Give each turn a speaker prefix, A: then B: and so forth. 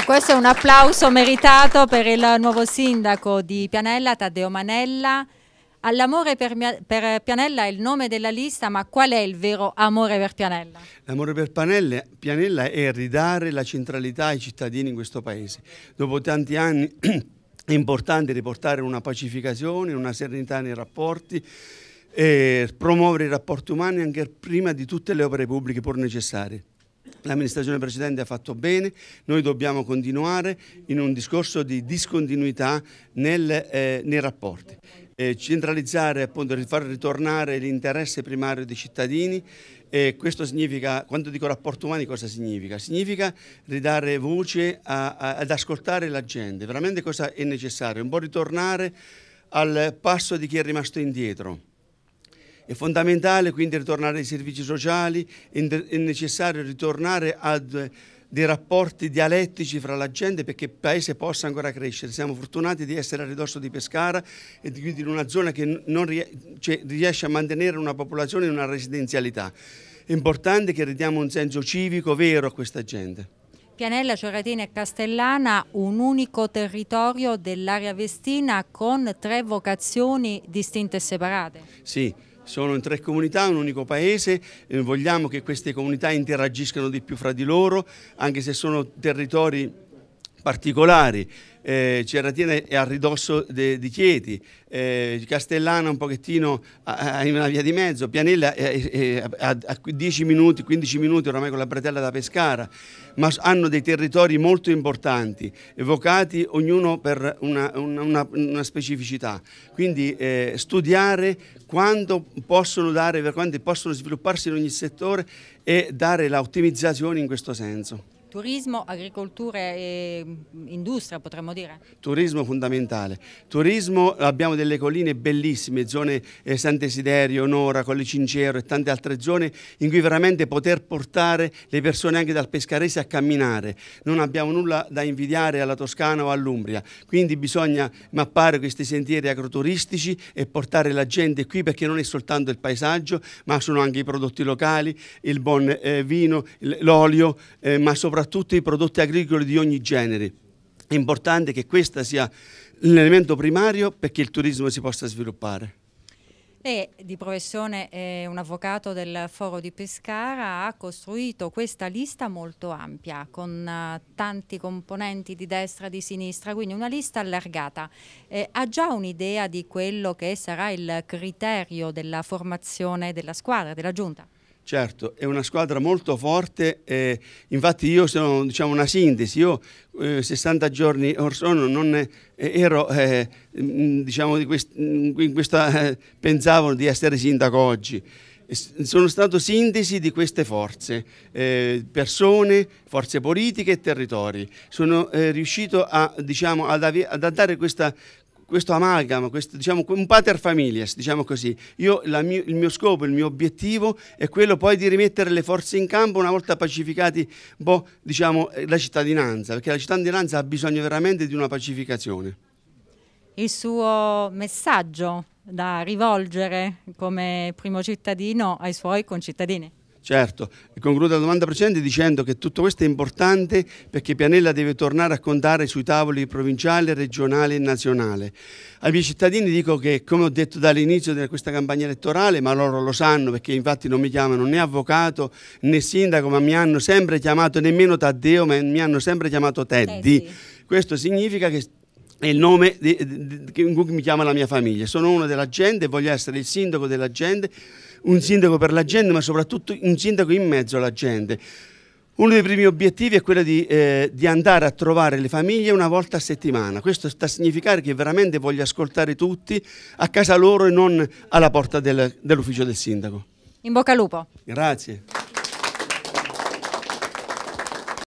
A: E questo è un applauso meritato per il nuovo sindaco di Pianella, Taddeo Manella. All'amore per, per, Pianella è il nome della lista, ma qual è il vero amore per Pianella?
B: L'amore per Panella, Pianella è ridare la centralità ai cittadini in questo paese. Dopo tanti anni è importante riportare una pacificazione, una serenità nei rapporti, promuovere i rapporti umani anche prima di tutte le opere pubbliche pur necessarie. L'amministrazione precedente ha fatto bene, noi dobbiamo continuare in un discorso di discontinuità nel, eh, nei rapporti. Eh, centralizzare, appunto, far ritornare l'interesse primario dei cittadini e questo significa, quando dico rapporti umani cosa significa? Significa ridare voce a, a, ad ascoltare la gente, veramente cosa è necessario, un po' ritornare al passo di chi è rimasto indietro è fondamentale quindi ritornare ai servizi sociali, è necessario ritornare a dei rapporti dialettici fra la gente perché il paese possa ancora crescere. Siamo fortunati di essere a ridosso di Pescara e quindi in una zona che cioè, riesce a mantenere una popolazione e una residenzialità. È importante che ridiamo un senso civico vero a questa gente.
A: Pianella, Cioratina e Castellana, un unico territorio dell'area vestina con tre vocazioni distinte e separate.
B: Sì, sono in tre comunità, un unico paese, eh, vogliamo che queste comunità interagiscano di più fra di loro, anche se sono territori particolari. Eh, Cerratina è a ridosso de, di Chieti, eh, Castellana un pochettino in una via di mezzo, Pianella è, è, a, a 10 minuti, 15 minuti oramai con la bretella da Pescara, ma hanno dei territori molto importanti, evocati ognuno per una, una, una, una specificità. Quindi eh, studiare quanto possono dare, per quanto possono svilupparsi in ogni settore e dare l'ottimizzazione in questo senso.
A: Turismo, agricoltura e mm, industria potremmo dire?
B: Turismo fondamentale. Turismo, abbiamo delle colline bellissime, zone eh, Sant'Esiderio, Nora, Colle Cincero e tante altre zone in cui veramente poter portare le persone anche dal Pescarese a camminare. Non abbiamo nulla da invidiare alla Toscana o all'Umbria, quindi bisogna mappare questi sentieri agroturistici e portare la gente qui perché non è soltanto il paesaggio ma sono anche i prodotti locali, il buon eh, vino, l'olio, eh, ma soprattutto soprattutto i prodotti agricoli di ogni genere. È importante che questo sia l'elemento primario perché il turismo si possa sviluppare.
A: Lei di professione è un avvocato del Foro di Pescara, ha costruito questa lista molto ampia con eh, tanti componenti di destra e di sinistra, quindi una lista allargata. Eh, ha già un'idea di quello che sarà il criterio della formazione della squadra, della giunta?
B: Certo, è una squadra molto forte, eh, infatti io sono diciamo, una sintesi, io eh, 60 giorni or sono non eh, ero, mm, diciamo, di quest mm, in questa, eh, pensavo di essere sindaco oggi, sono stato sintesi di queste forze, eh, persone, forze politiche e territori. Sono eh, riuscito a, diciamo, ad, ad, dare questa, questo amalgama, questo, diciamo, un pater familias, diciamo così. Io, mio, il mio scopo, il mio obiettivo è quello poi di rimettere le forze in campo una volta pacificati boh, diciamo, eh, la cittadinanza, perché la cittadinanza ha bisogno veramente di una pacificazione.
A: Il suo messaggio da rivolgere come primo cittadino ai suoi concittadini?
B: Certo, e concludo la domanda precedente dicendo che tutto questo è importante perché Pianella deve tornare a contare sui tavoli provinciale, regionale e nazionale. Ai miei cittadini dico che, come ho detto dall'inizio di questa campagna elettorale, ma loro lo sanno perché infatti non mi chiamano né avvocato né sindaco, ma mi hanno sempre chiamato nemmeno Taddeo, ma mi hanno sempre chiamato Teddy. Teddy. Eh questo significa che è il nome di, di, di, di, mi chiama la mia famiglia. Sono uno della gente, e voglio essere il sindaco della gente un sindaco per la gente, ma soprattutto un sindaco in mezzo alla gente. Uno dei primi obiettivi è quello di, eh, di, andare a trovare le famiglie una volta a settimana. Questo sta a significare che veramente voglio ascoltare tutti a casa loro e non alla porta del, dell'ufficio del sindaco.
A: In bocca al lupo.
B: Grazie.